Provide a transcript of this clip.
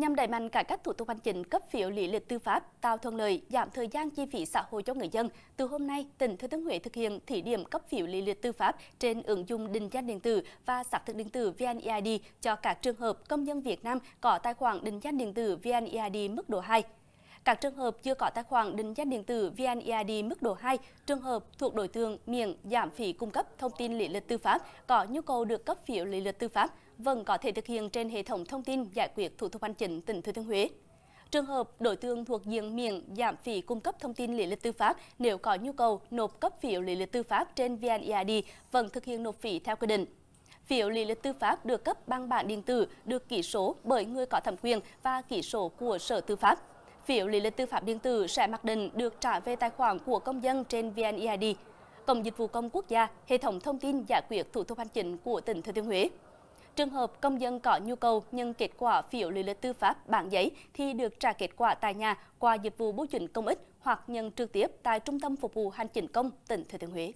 nhằm đẩy mạnh cải cách thủ tục hành chính cấp phiếu lý lịch tư pháp, tạo thuận lợi, giảm thời gian chi phí xã hội cho người dân. Từ hôm nay, tỉnh Thừa Thiên Huế thực hiện thí điểm cấp phiếu lý lịch tư pháp trên ứng dụng định danh điện tử và xác thực điện tử VNEID cho các trường hợp công dân Việt Nam có tài khoản định danh điện tử VNEID mức độ 2. Các trường hợp chưa có tài khoản định danh điện tử VNEID mức độ 2, trường hợp thuộc đối tượng miễn giảm phí cung cấp thông tin lý lịch tư pháp có nhu cầu được cấp phiếu lý lịch tư pháp vẫn có thể thực hiện trên hệ thống thông tin giải quyết thủ tục hành chính tỉnh Thừa Thiên Huế. Trường hợp đối tượng thuộc diện miễn giảm phí cung cấp thông tin lý lịch tư pháp nếu có nhu cầu nộp cấp phiếu lý lịch tư pháp trên VNEID vẫn thực hiện nộp phí theo quy định. Phiếu lý lịch tư pháp được cấp bằng bản điện tử, được ký số bởi người có thẩm quyền và ký số của Sở Tư pháp phiếu lý lịch tư pháp điện tử sẽ mặc định được trả về tài khoản của công dân trên VNEID, Cổng Dịch vụ Công Quốc gia, hệ thống thông tin giải quyết thủ tục hành chính của tỉnh Thừa Thiên Huế. Trường hợp công dân có nhu cầu nhưng kết quả phiếu lý lịch tư pháp bản giấy thì được trả kết quả tại nhà qua dịch vụ bưu chính công ích hoặc nhận trực tiếp tại Trung tâm Phục vụ Hành chính công tỉnh Thừa Thiên Huế.